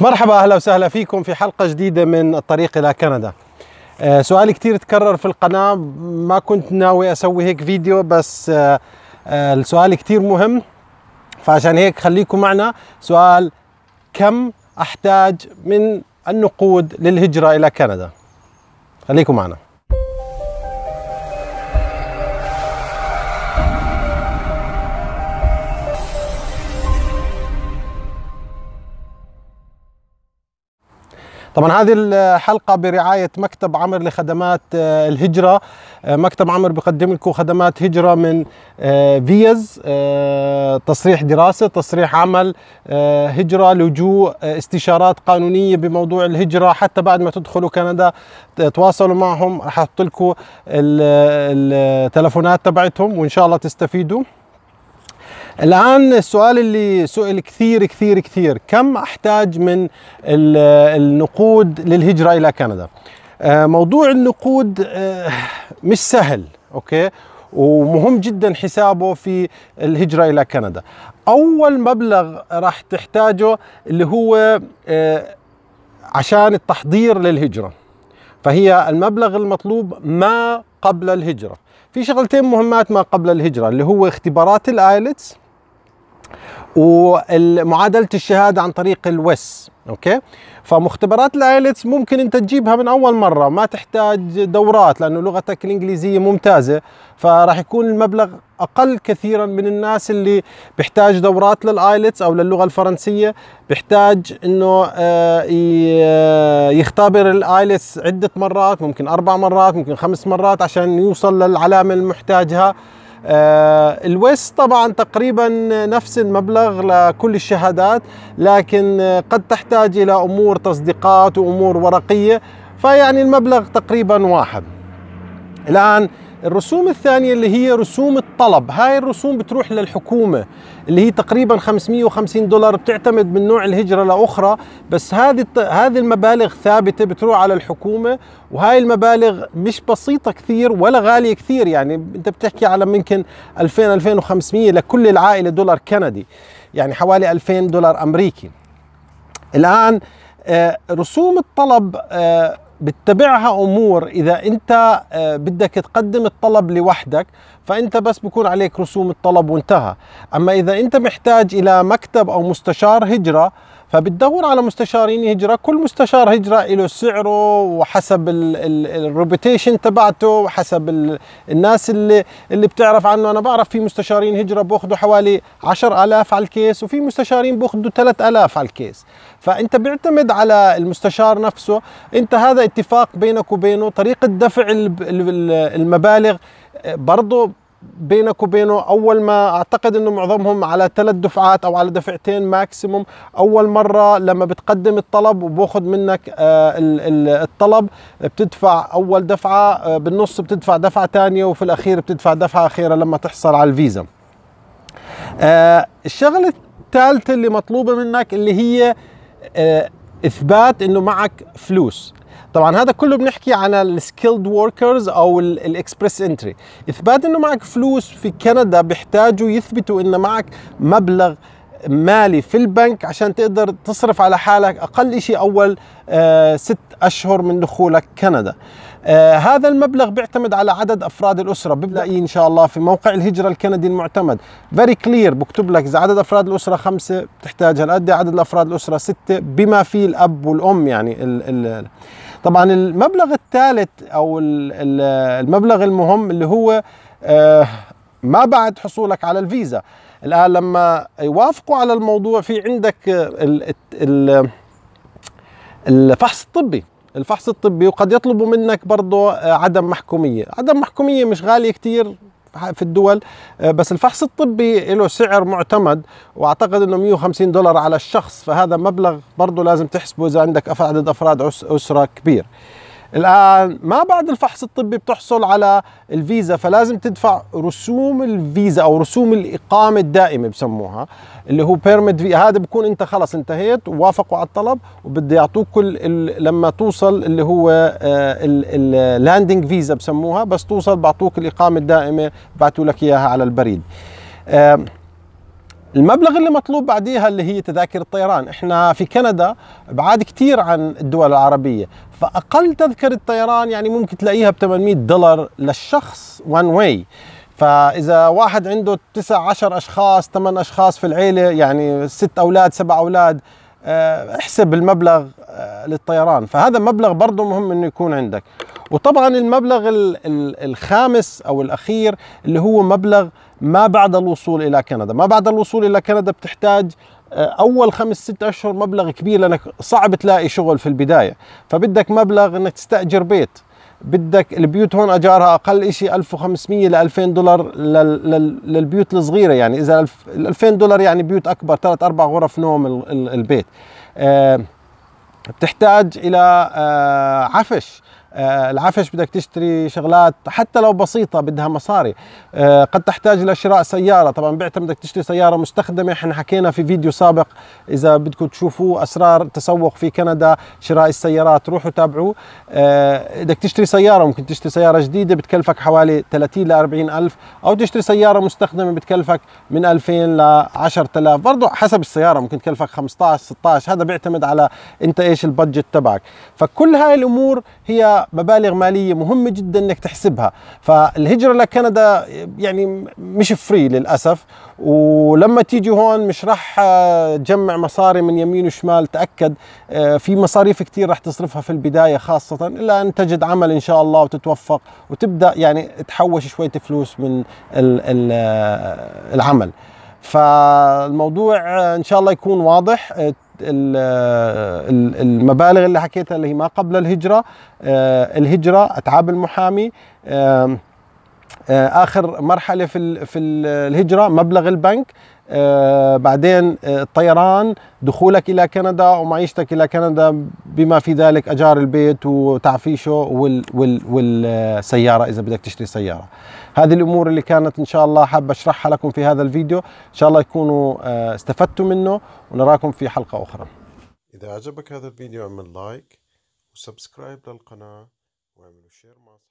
مرحبا اهلا وسهلا فيكم في حلقه جديده من الطريق الى كندا آه، سؤال كثير تكرر في القناه ما كنت ناوي اسوي هيك فيديو بس آه، آه، السؤال كثير مهم فعشان هيك خليكم معنا سؤال كم احتاج من النقود للهجره الى كندا خليكم معنا طبعا هذه الحلقة برعاية مكتب عمر لخدمات آه، الهجرة آه، مكتب عمر بقدم لكم خدمات هجرة من آه، فيز تصريح دراسة تصريح عمل هجرة لجوء استشارات قانونية بموضوع الهجرة حتى بعد ما تدخلوا كندا تواصلوا معهم أحط لكم التلفونات تبعتهم وإن شاء الله تستفيدوا الآن السؤال اللي سئل كثير كثير كثير كم أحتاج من النقود للهجرة إلى كندا آه، موضوع النقود آه، مش سهل أوكي ومهم جدا حسابه في الهجرة إلى كندا أول مبلغ راح تحتاجه اللي هو آه، عشان التحضير للهجرة فهي المبلغ المطلوب ما قبل الهجرة في شغلتين مهمات ما قبل الهجرة اللي هو اختبارات الايلتس ومعادله الشهاده عن طريق الوس اوكي فمختبرات الايلتس ممكن انت تجيبها من اول مره ما تحتاج دورات لانه لغتك الانجليزيه ممتازه فراح يكون المبلغ اقل كثيرا من الناس اللي بيحتاج دورات للايلتس او للغه الفرنسيه بيحتاج انه آه، آه، يختبر الايلتس عده مرات ممكن اربع مرات ممكن خمس مرات عشان يوصل للعلامه المحتاجها آه، الويس طبعا تقريبا نفس المبلغ لكل الشهادات لكن قد تحتاج إلى أمور تصديقات وأمور ورقية فيعني المبلغ تقريبا واحد الآن الرسوم الثانية اللي هي رسوم الطلب هاي الرسوم بتروح للحكومة اللي هي تقريبا 550 دولار بتعتمد من نوع الهجرة لأخرى بس هذه هذه المبالغ ثابتة بتروح على الحكومة وهاي المبالغ مش بسيطة كثير ولا غالية كثير يعني أنت بتحكي على ممكن 2000 2500 لكل العائلة دولار كندي يعني حوالي 2000 دولار أمريكي الآن آه، رسوم الطلب آه، بتبعها امور اذا انت آه، بدك تقدم الطلب لوحدك فانت بس بكون عليك رسوم الطلب وانتهى اما اذا انت محتاج الى مكتب او مستشار هجره فبتدور على مستشارين هجره كل مستشار هجره له سعره وحسب الروبيتيشن تبعته وحسب الناس اللي اللي بتعرف عنه انا بعرف في مستشارين هجره باخذوا حوالي 10000 على الكيس وفي مستشارين باخذوا 3000 على الكيس فانت بيعتمد على المستشار نفسه انت هذا اتفاق بينك وبينه طريقه دفع المبالغ برضه بينك وبينه اول ما اعتقد انه معظمهم على ثلاث دفعات او على دفعتين ماكسيموم اول مره لما بتقدم الطلب وباخذ منك آه، الطلب بتدفع اول دفعه آه، بالنص بتدفع دفعه ثانيه وفي الاخير بتدفع دفعه اخيره لما تحصل على الفيزا آه، الشغله الثالثه اللي مطلوبه منك اللي هي اثبات انه معك فلوس طبعا هذا كله بنحكي عن السكيلد وركرز او الاكسبريس انتري اثبات انه معك فلوس في كندا بيحتاجوا يثبتوا انه معك مبلغ مالي في البنك عشان تقدر تصرف على حالك اقل شيء اول آه، ست اشهر من دخولك كندا آه، هذا المبلغ بيعتمد على عدد افراد الاسره ببدا ان شاء الله في موقع الهجره الكندي المعتمد فيري كلير بكتب لك اذا عدد افراد الاسره خمسه بتحتاج هالقد عدد افراد الاسره سته بما فيه الاب والام يعني ال ال طبعا المبلغ الثالث او المبلغ المهم اللي هو آه، ما بعد حصولك على الفيزا الان لما يوافقوا على الموضوع في عندك آه، الفحص الطبي الفحص الطبي وقد يطلبوا منك برضه آه، عدم محكوميه عدم محكوميه مش غاليه كثير في الدول آه، بس الفحص الطبي له سعر معتمد واعتقد انه 150 دولار على الشخص فهذا مبلغ برضه لازم تحسبه اذا عندك عدد افراد اسره كبير الآن ما بعد الفحص الطبي بتحصل على الفيزا فلازم تدفع رسوم الفيزا أو رسوم الإقامة الدائمة بسموها اللي هو بيرميت في هذا بكون أنت خلص انتهيت ووافقوا على الطلب وبده يعطوك كل لما توصل اللي هو آه، اللاندنج فيزا بسموها بس توصل بعطوك الإقامة الدائمة بعثوا لك إياها على البريد المبلغ اللي مطلوب بعديها اللي هي تذاكر الطيران احنا في كندا بعاد كتير عن الدول العربية فأقل تذكرة طيران يعني ممكن تلاقيها ب 800 دولار للشخص وان واي فإذا واحد عنده تسع عشر أشخاص ثمان أشخاص في العيلة يعني ست أولاد سبع أولاد آه، احسب المبلغ آه، للطيران فهذا مبلغ برضه مهم انه يكون عندك وطبعا المبلغ الخامس او الاخير اللي هو مبلغ ما بعد الوصول الى كندا ما بعد الوصول الى كندا بتحتاج آه، اول خمس ست اشهر مبلغ كبير لانك صعب تلاقي شغل في البدايه فبدك مبلغ انك تستاجر بيت بدك البيوت هون اجارها اقل شيء 1500 ل 2000 دولار للبيوت الصغيره يعني اذا ال 2000 دولار يعني بيوت اكبر ثلاث اربع غرف نوم البيت آه، بتحتاج الى آه، عفش آه، العفش بدك تشتري شغلات حتى لو بسيطه بدها مصاري آه، قد تحتاج لشراء سياره طبعا بعتها بدك تشتري سياره مستخدمه احنا حكينا في فيديو سابق اذا بدكم تشوفوا اسرار التسوق في كندا شراء السيارات روحوا تابعوه آه، بدك تشتري سياره ممكن تشتري سياره جديده بتكلفك حوالي 30 ل 40 الف او تشتري سياره مستخدمه بتكلفك من 2000 ل 10000 برضه حسب السياره ممكن تكلفك 15 16 هذا بيعتمد على انت ايش البادجت تبعك فكل هاي الامور هي مبالغ ماليه مهمه جدا انك تحسبها فالهجره لكندا يعني مش فري للاسف ولما تيجي هون مش راح آه، تجمع مصاري من يمين وشمال تاكد آه، في مصاريف كثير راح تصرفها في البدايه خاصه الا ان تجد عمل ان شاء الله وتتوفق وتبدا يعني تحوش شويه فلوس من آه، العمل فالموضوع ان شاء الله يكون واضح المبالغ اللي حكيتها اللي هي ما قبل الهجرة آه، الهجرة أتعاب المحامي آه، اخر مرحله في الهجره مبلغ البنك آه، بعدين آه، الطيران دخولك إلى كندا ومعيشتك إلى كندا بما في ذلك أجار البيت وتعفيشه وال وال والسيارة إذا بدك تشتري سيارة هذه الأمور اللي كانت إن شاء الله حاب أشرحها لكم في هذا الفيديو إن شاء الله تكونوا آه، استفدتوا منه ونراكم في حلقة أخرى إذا اعجبك هذا الفيديو اعمل لايك وسبسكرايب للقناة واعمل شير مع